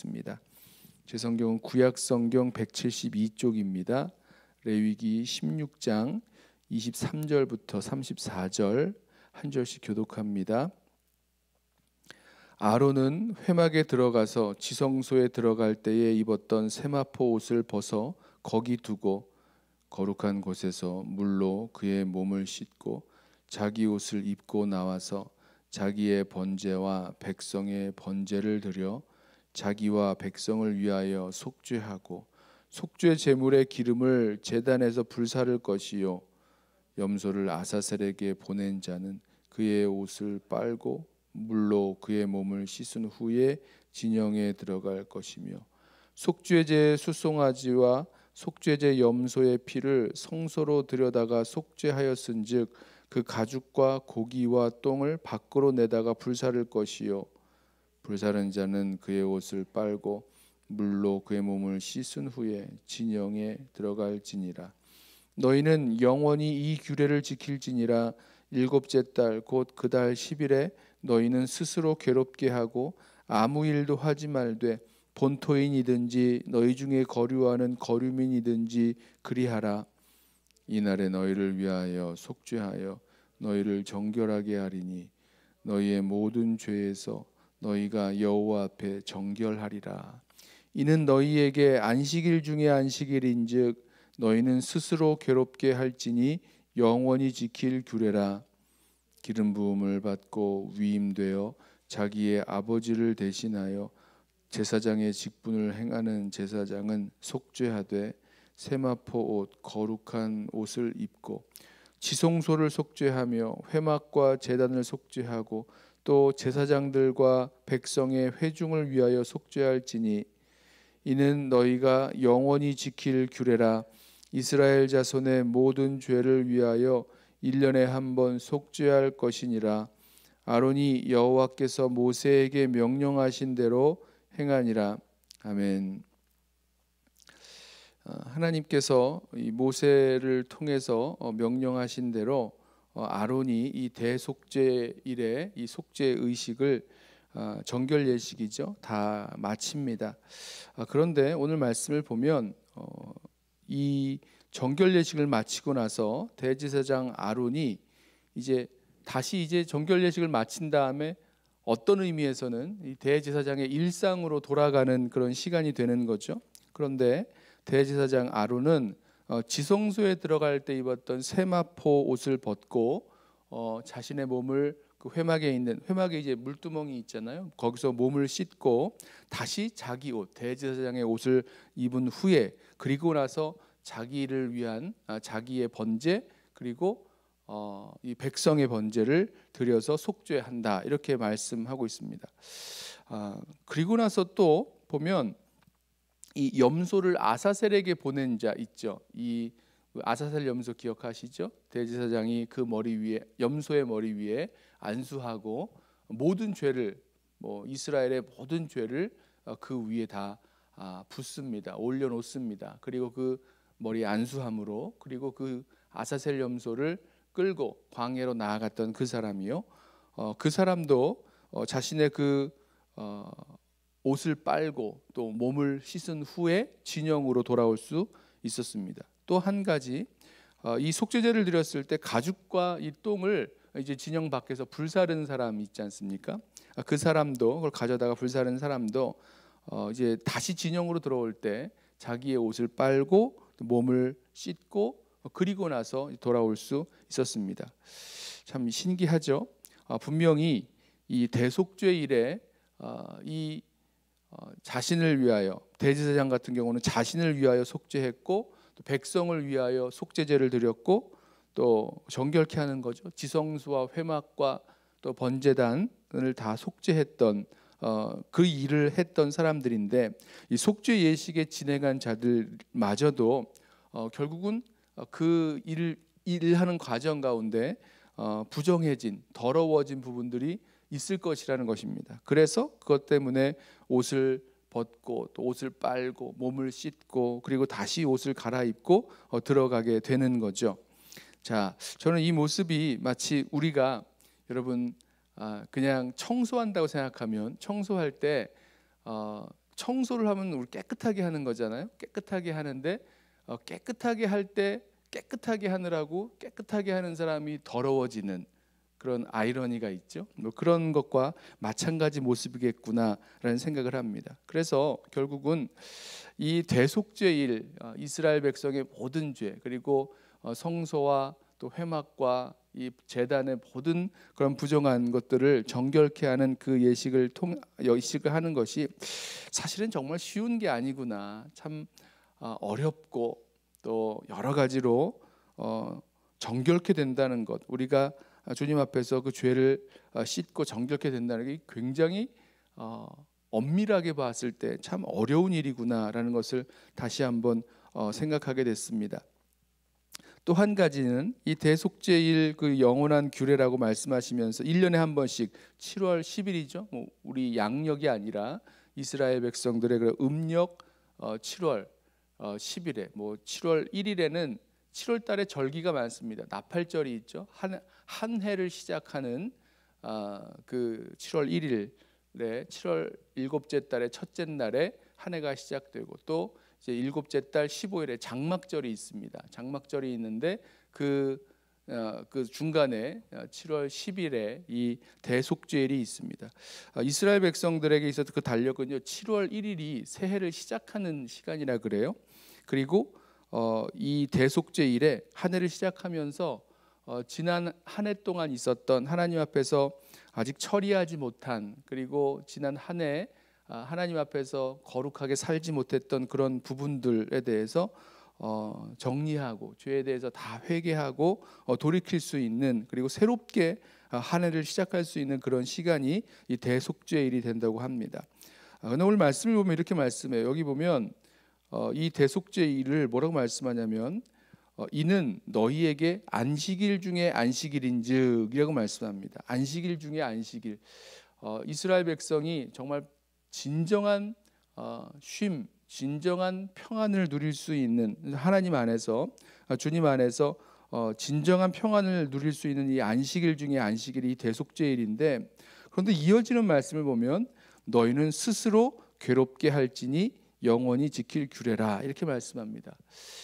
있습니다. 제 성경은 구약 성경 172쪽입니다. 레위기 16장 23절부터 34절 한 절씩 교독합니다. 아론은 회막에 들어가서 지성소에 들어갈 때에 입었던 세마포 옷을 벗어 거기 두고 거룩한 곳에서 물로 그의 몸을 씻고 자기 옷을 입고 나와서 자기의 번제와 백성의 번제를 드려 자기와 백성을 위하여 속죄하고 속죄 제물의 기름을 제단에서 불사를 것이요 염소를 아사셀에게 보낸 자는 그의 옷을 빨고 물로 그의 몸을 씻은 후에 진영에 들어갈 것이며 속죄제 수송아지와 속죄제 염소의 피를 성소로 들여다가 속죄하였은즉 그 가죽과 고기와 똥을 밖으로 내다가 불사를 것이요 불사른 자는 그의 옷을 빨고 물로 그의 몸을 씻은 후에 진영에 들어갈지니라 너희는 영원히 이 규례를 지킬지니라 일곱째 달 곧 그 달 10일에 그 너희는 스스로 괴롭게 하고 아무 일도 하지 말되 본토인이든지 너희 중에 거류하는 거류민이든지 그리하라 이날에 너희를 위하여 속죄하여 너희를 정결하게 하리니 너희의 모든 죄에서 너희가 여호와 앞에 정결하리라 이는 너희에게 안식일 중에 안식일인즉 너희는 스스로 괴롭게 할지니 영원히 지킬 규례라 기름 부음을 받고 위임되어 자기의 아버지를 대신하여 제사장의 직분을 행하는 제사장은 속죄하되 세마포 옷 거룩한 옷을 입고 지성소를 속죄하며 회막과 제단을 속죄하고 또 제사장들과 백성의 회중을 위하여 속죄할지니 이는 너희가 영원히 지킬 규례라 이스라엘 자손의 모든 죄를 위하여 일년에 한 번 속죄할 것이니라 아론이 여호와께서 모세에게 명령하신 대로 행하니라 아멘 어, 하나님께서 모세를 통해서 어, 명령하신 대로 어, 아론이 이 대속죄 일에 이 속죄 의식을 정결 예식이죠 다 마칩니다. 아, 그런데 오늘 말씀을 보면 이 정결 예식을 마치고 나서 대제사장 아론이 이제 다시 이제 정결 예식을 마친 다음에 어떤 의미에서는 이 대제사장의 일상으로 돌아가는 그런 시간이 되는 거죠. 그런데 대제사장 아론은 어, 지성소에 들어갈 때 입었던 세마포 옷을 벗고 어, 자신의 몸을 그 회막에 있는 회막에 이제 물두멍이 있잖아요. 거기서 몸을 씻고 다시 자기 옷 대제사장의 옷을 입은 후에 그리고 나서 자기를 위한 아, 자기의 번제 그리고 어, 이 백성의 번제를 드려서 속죄한다 이렇게 말씀하고 있습니다. 아, 그리고 나서 또 보면 이 염소를 아사셀에게 보낸 자 있죠. 이 아사셀 염소 기억하시죠? 대제사장이 그 머리 위에 염소의 머리 위에 안수하고 모든 죄를 뭐 이스라엘의 모든 죄를 어, 그 위에 다 아, 붓습니다. 올려놓습니다. 그리고 그 머리 안수함으로 그리고 그 아사셀 염소를 끌고 광해로 나아갔던 그 사람이요. 어, 그 사람도 어, 자신의 그 어, 옷을 빨고 또 몸을 씻은 후에 진영으로 돌아올 수 있었습니다. 또 한 가지 어, 이 속죄제를 드렸을 때 가죽과 이 똥을 이제 진영 밖에서 불사른 사람 있지 않습니까? 아, 그 사람도 그걸 가져다가 불사른 사람도 어, 이제 다시 진영으로 들어올 때 자기의 옷을 빨고 몸을 씻고 어, 그리고 나서 돌아올 수 있었습니다. 참 신기하죠. 아, 분명히 이 대속죄일에 아, 이 어, 자신을 위하여 대제사장 같은 경우는 자신을 위하여 속죄했고 또 백성을 위하여 속죄제를 드렸고 또 정결케 하는 거죠. 지성수와 회막과 또 번제단을 다 속죄했던 어, 그 일을 했던 사람들인데 이 속죄 예식에 진행한 자들마저도 어, 결국은 그 일 일하는 과정 가운데 어, 부정해진 더러워진 부분들이 있을 것이라는 것입니다. 그래서 그것 때문에 옷을 벗고 또 옷을 빨고 몸을 씻고 그리고 다시 옷을 갈아입고 어, 들어가게 되는 거죠. 자, 저는 이 모습이 마치 우리가 여러분 아, 그냥 청소한다고 생각하면 청소할 때 어, 청소를 하면 우리 깨끗하게 하는 거잖아요. 깨끗하게 하는데 어, 깨끗하게 할 때 깨끗하게 하느라고 깨끗하게 하는 사람이 더러워지는 그런 아이러니가 있죠. 뭐 그런 것과 마찬가지 모습이겠구나라는 생각을 합니다. 그래서 결국은 이 대속죄일 어, 이스라엘 백성의 모든 죄 그리고 어, 성소와 또 회막과 이 재단의 모든 그런 부정한 것들을 정결케 하는 그 예식을 통 예식을 하는 것이 사실은 정말 쉬운 게 아니구나 참 어, 어렵고 또 여러 가지로 정결케 된다는 것 우리가 아, 주님 앞에서 그 죄를 아, 씻고 정결케 된다는 게 굉장히 어, 엄밀하게 봤을 때 참 어려운 일이구나라는 것을 다시 한번 어, 생각하게 됐습니다. 또 한 가지는 이 대속제일 그 영원한 규례라고 말씀하시면서 1년에 한 번씩 7월 10일이죠. 뭐 우리 양력이 아니라 이스라엘 백성들의 음력 7월 어, 10일에 뭐 7월 1일에는 7월 달에 절기가 많습니다. 나팔절이 있죠. 한, 한 해를 시작하는 아, 그 7월 1일에 7월 일곱째 달의 첫째 날에 한 해가 시작되고 또 이제 일곱째 달 15일에 장막절이 있습니다. 장막절이 있는데 그 어, 그 중간에 7월 아, 10일에 이 대속죄일이 있습니다. 아, 이스라엘 백성들에게 있어서 그 달력은요, 7월 1일이 새해를 시작하는 시간이라 그래요. 그리고 어, 이 대속제 일에 한 해를 시작하면서 어, 지난 한해 동안 있었던 하나님 앞에서 아직 처리하지 못한 그리고 지난 한해 아, 하나님 앞에서 거룩하게 살지 못했던 그런 부분들에 대해서 어, 정리하고 죄에 대해서 다 회개하고 어, 돌이킬 수 있는 그리고 새롭게 아, 한 해를 시작할 수 있는 그런 시간이 이 대속죄일이 된다고 합니다. 아, 근데 오늘 말씀을 보면 이렇게 말씀해요. 여기 보면 어, 이대속죄 일을 뭐라고 말씀하냐면 어, 이는 너희에게 안식일 중에 안식일인즉이라고 말씀합니다. 안식일 중에 안식일. 어, 이스라엘 백성이 정말 진정한 어, 쉼, 진정한 평안을 누릴 수 있는 하나님 안에서 어, 주님 안에서 어, 진정한 평안을 누릴 수 있는 이 안식일 중에 안식일이 대속죄일인데 그런데 이어지는 말씀을 보면 너희는 스스로 괴롭게 할지니 영원히 지킬 규례라 이렇게 말씀합니다.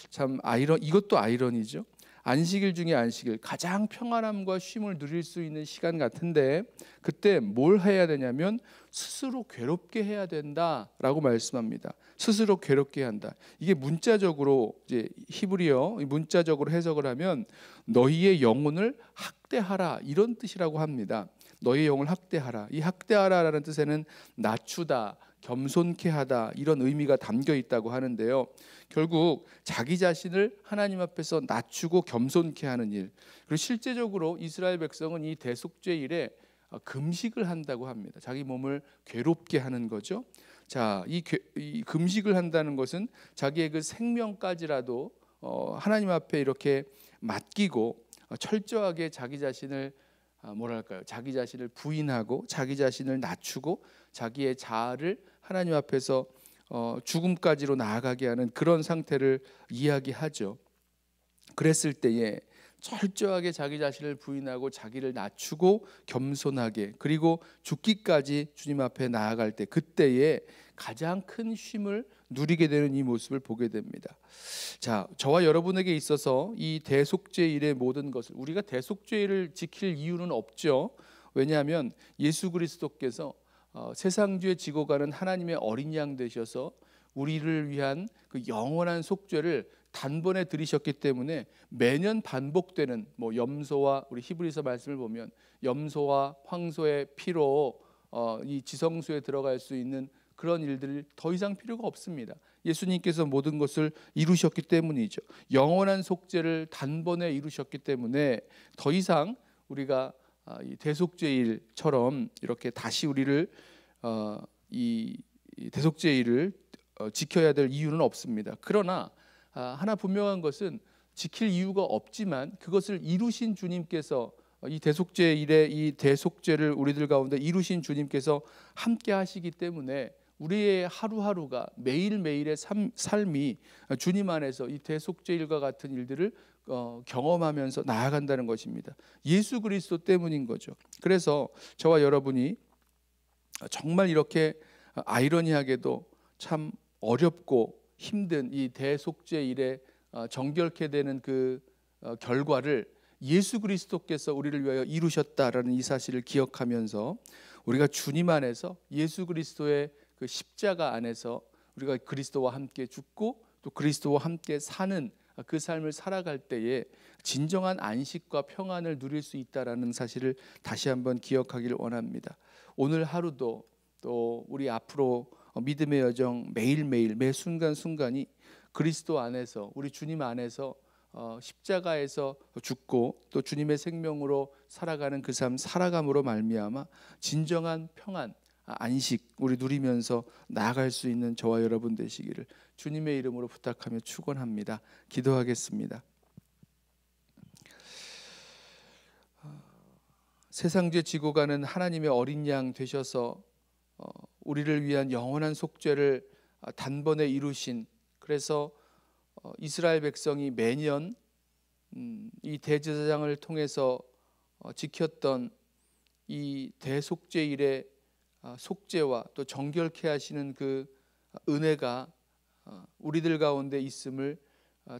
참 아이러 이것도 아이러니죠. 안식일 중에 안식일 가장 평안함과 쉼을 누릴 수 있는 시간 같은데 그때 뭘 해야 되냐면 스스로 괴롭게 해야 된다라고 말씀합니다. 스스로 괴롭게 한다. 이게 문자적으로 이제 히브리어 문자적으로 해석을 하면 너희의 영혼을 학대하라 이런 뜻이라고 합니다. 너희 영혼을 학대하라. 이 학대하라라는 뜻에는 낮추다, 겸손케 하다 이런 의미가 담겨 있다고 하는데요. 결국 자기 자신을 하나님 앞에서 낮추고 겸손케 하는 일. 그리고 실제적으로 이스라엘 백성은 이 대속죄일에 아, 금식을 한다고 합니다. 자기 몸을 괴롭게 하는 거죠. 자, 이, 괴, 이 금식을 한다는 것은 자기의 그 생명까지라도 어, 하나님 앞에 이렇게 맡기고 어, 철저하게 자기 자신을 아, 뭐랄까요? 자기 자신을 부인하고 자기 자신을 낮추고 자기의 자아를 하나님 앞에서 어, 죽음까지로 나아가게 하는 그런 상태를 이야기하죠. 그랬을 때에 철저하게 자기 자신을 부인하고 자기를 낮추고 겸손하게 그리고 죽기까지 주님 앞에 나아갈 때 그때에 가장 큰 쉼을 누리게 되는 이 모습을 보게 됩니다. 자, 저와 여러분에게 있어서 이 대속죄일의 모든 것을 우리가 대속죄일을 지킬 이유는 없죠. 왜냐하면 예수 그리스도께서 어, 세상 죄 지고 가는 하나님의 어린 양 되셔서 우리를 위한 그 영원한 속죄를 단번에 들이셨기 때문에 매년 반복되는 뭐 염소와 우리 히브리서 말씀을 보면 염소와 황소의 피로 어, 이 지성소에 들어갈 수 있는 그런 일들 더 이상 필요가 없습니다. 예수님께서 모든 것을 이루셨기 때문이죠. 영원한 속죄를 단번에 이루셨기 때문에 더 이상 우리가 아, 대속죄일처럼 이렇게 다시 우리를 어, 이 대속죄일을 어, 지켜야 될 이유는 없습니다. 그러나 아, 하나 분명한 것은 지킬 이유가 없지만 그것을 이루신 주님께서 어, 이 대속죄 일에 이 대속죄를 우리들 가운데 이루신 주님께서 함께 하시기 때문에 우리의 하루하루가 매일매일의 삶, 삶이 주님 안에서 이대속죄일과 같은 일들을 어, 경험하면서 나아간다는 것입니다. 예수 그리스도 때문인 거죠. 그래서 저와 여러분이 정말 이렇게 아이러니하게도 참 어렵고 힘든 이 대속제일에 어, 정결케 되는 그 어, 결과를 예수 그리스도께서 우리를 위하여 이루셨다라는 이 사실을 기억하면서 우리가 주님 안에서 예수 그리스도의 그 십자가 안에서 우리가 그리스도와 함께 죽고 또 그리스도와 함께 사는 그 삶을 살아갈 때에 진정한 안식과 평안을 누릴 수 있다라는 사실을 다시 한번 기억하기를 원합니다. 오늘 하루도 또 우리 앞으로 믿음의 여정 매일매일 매 순간순간이 그리스도 안에서 우리 주님 안에서 어, 십자가에서 죽고 또 주님의 생명으로 살아가는 그 삶 살아감으로 말미암아 진정한 평안 안식 우리 누리면서 나아갈 수 있는 저와 여러분 되시기를 주님의 이름으로 부탁하며 축원합니다. 기도하겠습니다. 세상 죄 지고 가는 하나님의 어린 양 되셔서 어, 우리를 위한 영원한 속죄를 아, 단번에 이루신 그래서 어, 이스라엘 백성이 매년 음, 이 대제사장을 통해서 어, 지켰던 이 대속죄일의 어, 속죄와 또 정결케 하시는 그 어, 은혜가 어, 우리들 가운데 있음을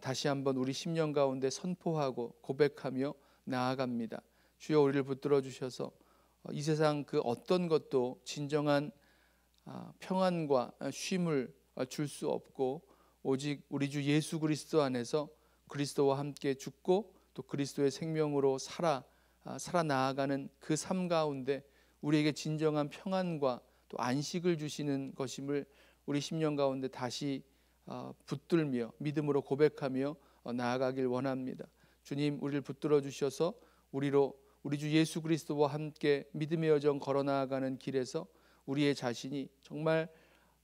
다시 한번 우리 심령 가운데 선포하고 고백하며 나아갑니다. 주여 우리를 붙들어 주셔서 이 세상 그 어떤 것도 진정한 아, 평안과 쉼을 줄 수 없고 오직 우리 주 예수 그리스도 안에서 그리스도와 함께 죽고 또 그리스도의 생명으로 살아 아, 살아 나아가는 그 삶 가운데 우리에게 진정한 평안과 또 안식을 주시는 것임을 우리 10년 가운데 다시 어, 붙들며 믿음으로 고백하며 어, 나아가길 원합니다. 주님 우리를 붙들어 주셔서 우리로 우리 주 예수 그리스도와 함께 믿음의 여정 걸어 나아가는 길에서 우리의 자신이 정말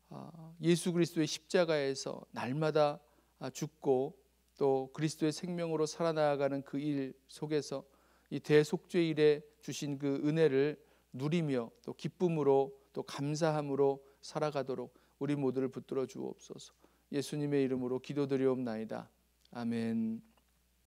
어, 예수 그리스도의 십자가에서 날마다 아, 죽고 또 그리스도의 생명으로 살아나가는 그 일 속에서 이 대속죄 일에 주신 그 은혜를 누리며 또 기쁨으로 또 감사함으로 살아가도록 우리 모두를 붙들어 주옵소서. 예수님의 이름으로 기도드리옵나이다. 아멘.